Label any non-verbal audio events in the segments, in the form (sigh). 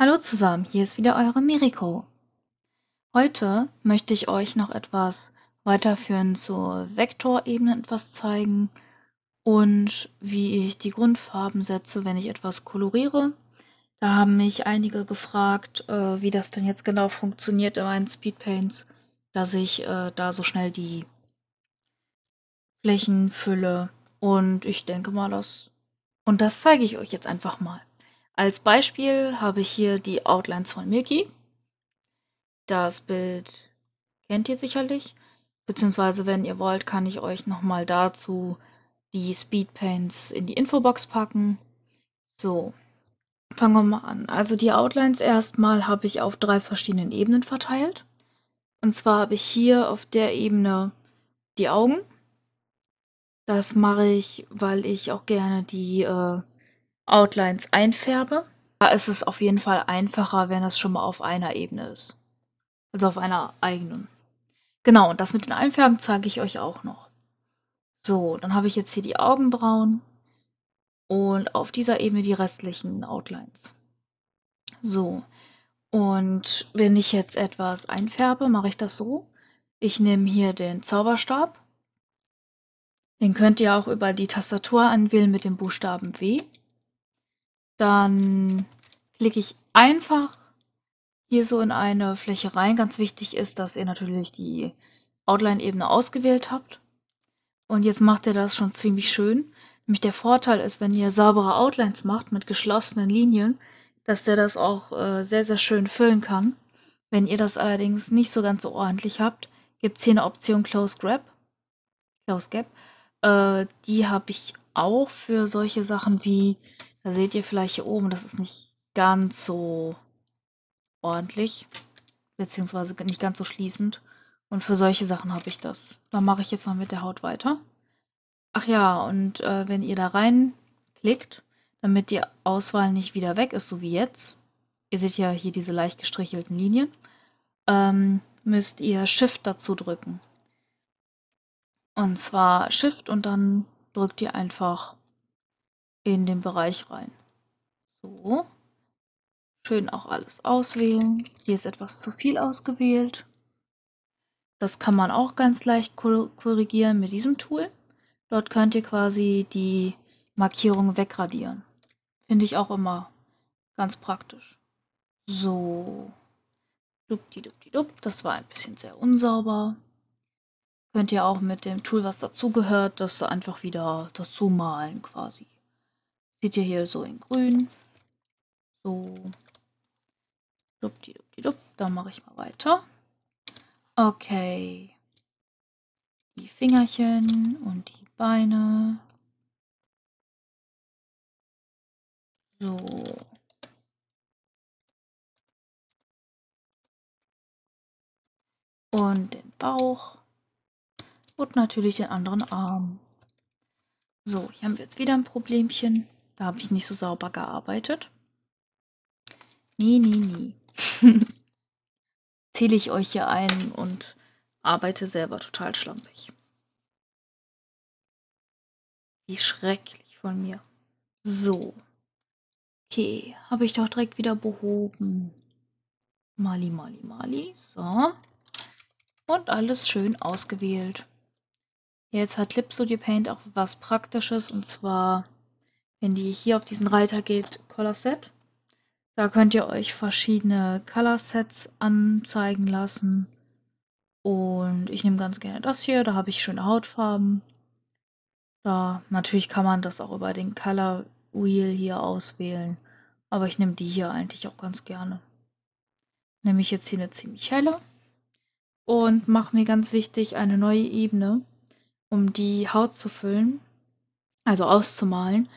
Hallo zusammen, hier ist wieder eure Miriko. Heute möchte ich euch noch etwas weiterführen zur Vektorebene etwas zeigen und wie ich die Grundfarben setze, wenn ich etwas koloriere. Da haben mich einige gefragt, äh, wie das denn jetzt genau funktioniert in meinen Speedpaints, dass ich äh, da so schnell die Flächen fülle. Und ich denke mal, das. Und das zeige ich euch jetzt einfach mal. Als Beispiel habe ich hier die Outlines von Milky. Das Bild kennt ihr sicherlich. Beziehungsweise, wenn ihr wollt, kann ich euch nochmal dazu die Speedpaints in die Infobox packen. So, fangen wir mal an. Also die Outlines erstmal habe ich auf drei verschiedenen Ebenen verteilt. Und zwar habe ich hier auf der Ebene die Augen. Das mache ich, weil ich auch gerne die äh, Outlines einfärbe. Da ist es auf jeden Fall einfacher, wenn das schon mal auf einer Ebene ist. Also auf einer eigenen. Genau, und das mit den Einfärben zeige ich euch auch noch. So, dann habe ich jetzt hier die Augenbrauen und auf dieser Ebene die restlichen Outlines. So, und wenn ich jetzt etwas einfärbe, mache ich das so. Ich nehme hier den Zauberstab. Den könnt ihr auch über die Tastatur anwählen mit dem Buchstaben W. Dann klicke ich einfach hier so in eine Fläche rein. Ganz wichtig ist, dass ihr natürlich die Outline-Ebene ausgewählt habt. Und jetzt macht ihr das schon ziemlich schön. Nämlich der Vorteil ist, wenn ihr saubere Outlines macht mit geschlossenen Linien, dass der das auch äh, sehr, sehr schön füllen kann. Wenn ihr das allerdings nicht so ganz so ordentlich habt, gibt es hier eine Option Close Grab. Close Gap. Äh, die habe ich auch für solche Sachen wie da seht ihr vielleicht hier oben, das ist nicht ganz so ordentlich. Beziehungsweise nicht ganz so schließend. Und für solche Sachen habe ich das. Dann mache ich jetzt mal mit der Haut weiter. Ach ja, und äh, wenn ihr da rein klickt, damit die Auswahl nicht wieder weg ist, so wie jetzt. Ihr seht ja hier diese leicht gestrichelten Linien. Ähm, müsst ihr Shift dazu drücken. Und zwar Shift und dann drückt ihr einfach in den Bereich rein. So. Schön auch alles auswählen. Hier ist etwas zu viel ausgewählt. Das kann man auch ganz leicht korrigieren mit diesem Tool. Dort könnt ihr quasi die Markierung wegradieren. Finde ich auch immer ganz praktisch. So. Das war ein bisschen sehr unsauber. Könnt ihr auch mit dem Tool, was dazugehört, das einfach wieder dazu malen quasi. Seht ihr hier so in grün. So. Da mache ich mal weiter. Okay. Die Fingerchen und die Beine. So. Und den Bauch. Und natürlich den anderen Arm. So, hier haben wir jetzt wieder ein Problemchen. Da habe ich nicht so sauber gearbeitet. Nee, nee, nee. (laughs) Zähle ich euch hier ein und arbeite selber total schlampig. Wie schrecklich von mir. So. Okay, habe ich doch direkt wieder behoben. Mali, Mali, Mali. So. Und alles schön ausgewählt. Jetzt hat Lipstudio Paint auch was Praktisches und zwar wenn die hier auf diesen Reiter geht, Color Set, da könnt ihr euch verschiedene Color Sets anzeigen lassen. Und ich nehme ganz gerne das hier, da habe ich schöne Hautfarben. Da, natürlich kann man das auch über den Color Wheel hier auswählen. Aber ich nehme die hier eigentlich auch ganz gerne. Nehme ich jetzt hier eine ziemlich helle. Und mache mir ganz wichtig eine neue Ebene, um die Haut zu füllen. Also auszumalen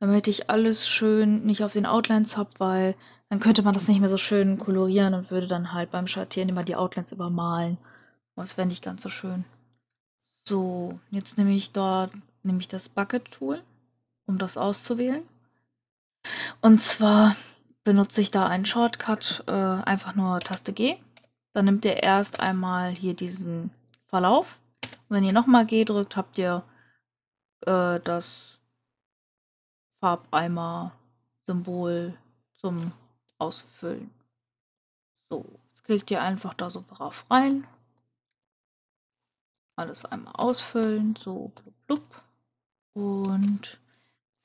damit ich alles schön nicht auf den Outlines habe, weil dann könnte man das nicht mehr so schön kolorieren und würde dann halt beim Schattieren immer die Outlines übermalen. Und das wäre nicht ganz so schön. So, jetzt nehme ich dort nehme ich das Bucket-Tool, um das auszuwählen. Und zwar benutze ich da einen Shortcut, äh, einfach nur Taste G. Dann nimmt ihr erst einmal hier diesen Verlauf. Und wenn ihr nochmal G drückt, habt ihr äh, das Farbeimer-Symbol zum Ausfüllen. So, jetzt klickt ihr einfach da so drauf rein. Alles einmal ausfüllen, so blub blub. Und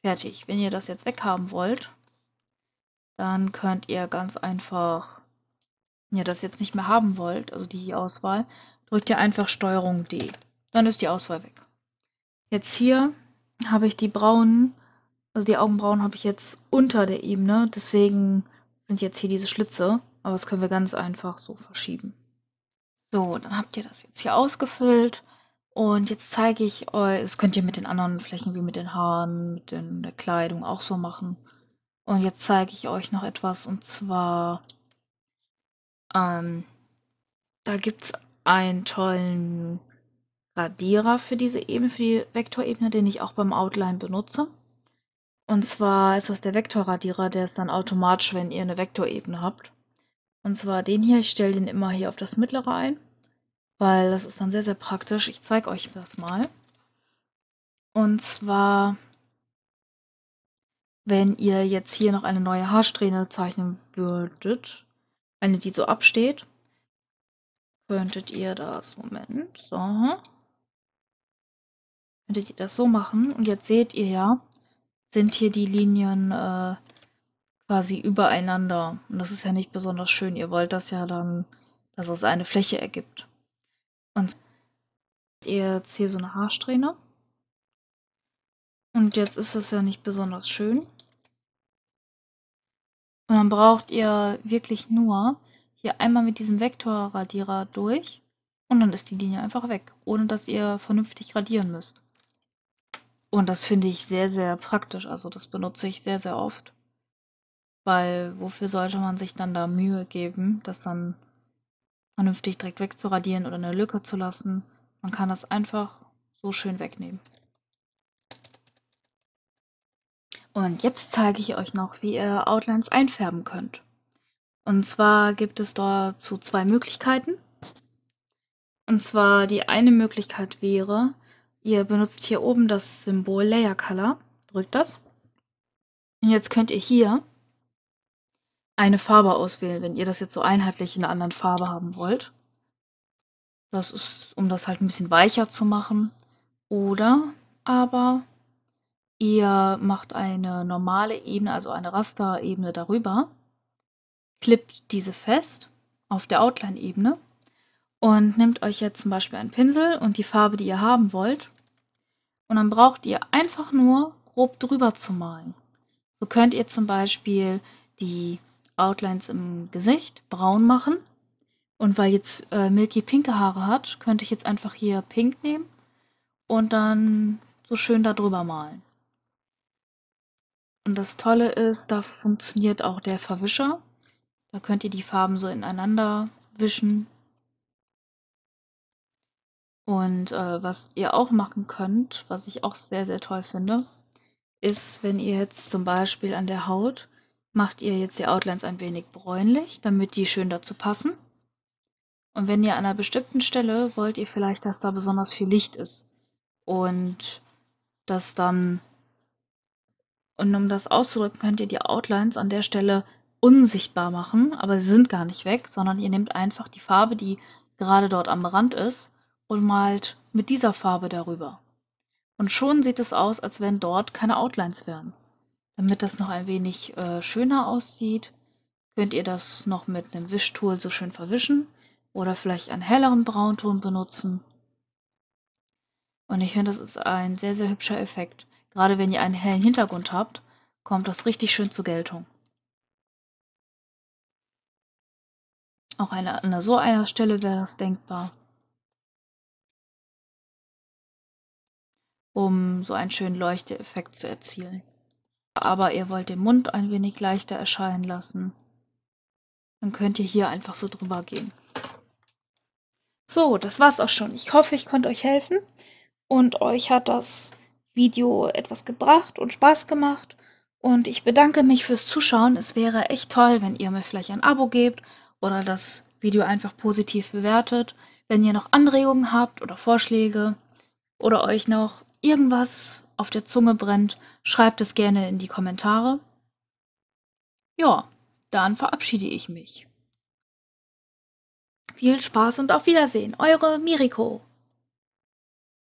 fertig. Wenn ihr das jetzt weghaben wollt, dann könnt ihr ganz einfach, wenn ihr das jetzt nicht mehr haben wollt, also die Auswahl, drückt ihr einfach STRG D. Dann ist die Auswahl weg. Jetzt hier habe ich die braunen also die Augenbrauen habe ich jetzt unter der Ebene, deswegen sind jetzt hier diese Schlitze. Aber das können wir ganz einfach so verschieben. So, dann habt ihr das jetzt hier ausgefüllt. Und jetzt zeige ich euch, das könnt ihr mit den anderen Flächen wie mit den Haaren, mit den, der Kleidung auch so machen. Und jetzt zeige ich euch noch etwas und zwar, ähm, da gibt es einen tollen Radierer für diese Ebene, für die Vektorebene, den ich auch beim Outline benutze. Und zwar ist das der Vektorradierer, der ist dann automatisch, wenn ihr eine Vektorebene habt. Und zwar den hier, ich stelle den immer hier auf das mittlere ein, weil das ist dann sehr, sehr praktisch. Ich zeige euch das mal. Und zwar, wenn ihr jetzt hier noch eine neue Haarsträhne zeichnen würdet, eine, die so absteht, könntet ihr das, Moment, so, könntet ihr das so machen. Und jetzt seht ihr ja, sind hier die Linien äh, quasi übereinander. Und das ist ja nicht besonders schön. Ihr wollt das ja dann, dass es eine Fläche ergibt. Und ihr jetzt hier so eine Haarsträhne. Und jetzt ist das ja nicht besonders schön. Und dann braucht ihr wirklich nur hier einmal mit diesem Vektorradierer durch und dann ist die Linie einfach weg, ohne dass ihr vernünftig radieren müsst. Und das finde ich sehr, sehr praktisch. Also das benutze ich sehr, sehr oft. Weil wofür sollte man sich dann da Mühe geben, das dann vernünftig direkt wegzuradieren oder eine Lücke zu lassen? Man kann das einfach so schön wegnehmen. Und jetzt zeige ich euch noch, wie ihr Outlines einfärben könnt. Und zwar gibt es dazu zwei Möglichkeiten. Und zwar die eine Möglichkeit wäre, Ihr benutzt hier oben das Symbol Layer Color, drückt das. Und jetzt könnt ihr hier eine Farbe auswählen, wenn ihr das jetzt so einheitlich in einer anderen Farbe haben wollt. Das ist, um das halt ein bisschen weicher zu machen. Oder aber ihr macht eine normale Ebene, also eine Rasterebene darüber, klippt diese fest auf der Outline-Ebene und nehmt euch jetzt zum Beispiel einen Pinsel und die Farbe, die ihr haben wollt, und dann braucht ihr einfach nur grob drüber zu malen. So könnt ihr zum Beispiel die Outlines im Gesicht braun machen. Und weil jetzt äh, Milky pinke Haare hat, könnte ich jetzt einfach hier pink nehmen und dann so schön da drüber malen. Und das Tolle ist, da funktioniert auch der Verwischer. Da könnt ihr die Farben so ineinander wischen und äh, was ihr auch machen könnt, was ich auch sehr, sehr toll finde, ist, wenn ihr jetzt zum Beispiel an der Haut macht ihr jetzt die Outlines ein wenig bräunlich, damit die schön dazu passen. Und wenn ihr an einer bestimmten Stelle wollt ihr vielleicht, dass da besonders viel Licht ist. Und das dann. Und um das auszudrücken, könnt ihr die Outlines an der Stelle unsichtbar machen, aber sie sind gar nicht weg, sondern ihr nehmt einfach die Farbe, die gerade dort am Rand ist, und malt mit dieser Farbe darüber. Und schon sieht es aus, als wenn dort keine Outlines wären. Damit das noch ein wenig äh, schöner aussieht, könnt ihr das noch mit einem Wischtool so schön verwischen oder vielleicht einen helleren Braunton benutzen. Und ich finde, das ist ein sehr, sehr hübscher Effekt. Gerade wenn ihr einen hellen Hintergrund habt, kommt das richtig schön zur Geltung. Auch an so einer Stelle wäre das denkbar. um so einen schönen Leuchteeffekt zu erzielen. Aber ihr wollt den Mund ein wenig leichter erscheinen lassen. Dann könnt ihr hier einfach so drüber gehen. So, das war's auch schon. Ich hoffe, ich konnte euch helfen und euch hat das Video etwas gebracht und Spaß gemacht. Und ich bedanke mich fürs Zuschauen. Es wäre echt toll, wenn ihr mir vielleicht ein Abo gebt oder das Video einfach positiv bewertet. Wenn ihr noch Anregungen habt oder Vorschläge oder euch noch irgendwas auf der Zunge brennt, schreibt es gerne in die Kommentare. Ja, dann verabschiede ich mich. Viel Spaß und auf Wiedersehen. Eure Miriko.